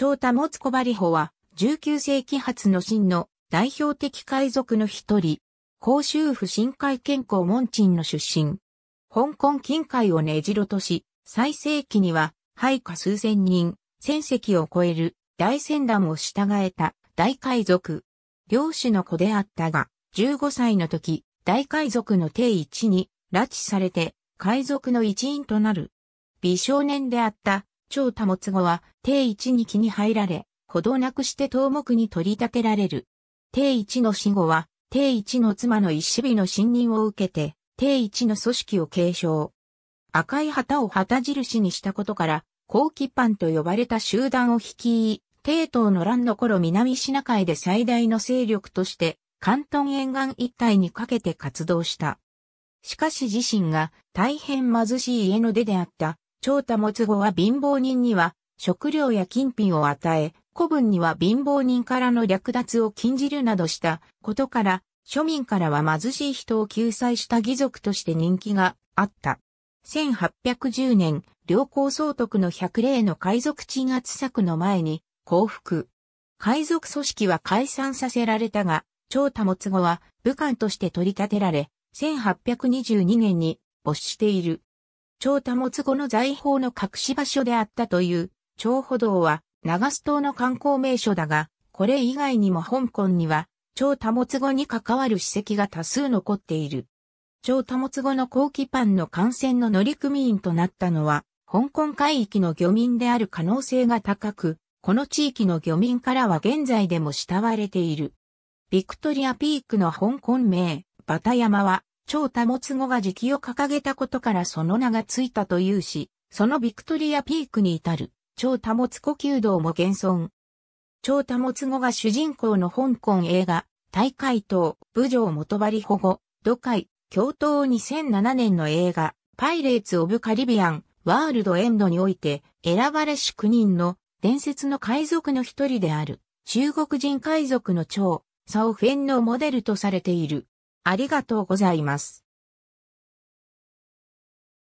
長田持つ小ばりは、19世紀発の真の代表的海賊の一人、広州府深海健康門鎮の出身。香港近海を根城とし、最盛期には、配下数千人、千績を超える大船団を従えた大海賊。漁師の子であったが、15歳の時、大海賊の定位置に拉致されて、海賊の一員となる。美少年であった超多物語は、定一に気に入られ、ほどなくして頭目に取り立てられる。定一の死後は、定一の妻の石日の信任を受けて、定一の組織を継承。赤い旗を旗印にしたことから、後期パンと呼ばれた集団を率い、帝都の乱の頃南シナ海で最大の勢力として、関東沿岸一帯にかけて活動した。しかし自身が大変貧しい家の出であった長多もつ語は貧乏人には食料や金品を与え、古文には貧乏人からの略奪を禁じるなどしたことから、庶民からは貧しい人を救済した義族として人気があった。1810年、良好総督の百例の海賊鎮圧策の前に降伏。海賊組織は解散させられたが、長多つ後は武官として取り立てられ、1822年に没している。蝶保つ語の財宝の隠し場所であったという、蝶歩道は、長洲島の観光名所だが、これ以外にも香港には、蝶多物語に関わる史跡が多数残っている。蝶多物語の後期パンの感染の乗組員となったのは、香港海域の漁民である可能性が高く、この地域の漁民からは現在でも慕われている。ビクトリアピークの香港名、バタ山は、超多つ語が期を掲げたことからその名がついたというし、そのビクトリアピークに至る、超多つ呼吸道も現存。超多つ語が主人公の香港映画、大海島、武将元張保護、土海、京都2007年の映画、パイレーツ・オブ・カリビアン、ワールド・エンドにおいて、選ばれし9人の伝説の海賊の一人である、中国人海賊の超、サオフェンのモデルとされている。ありがとうございます。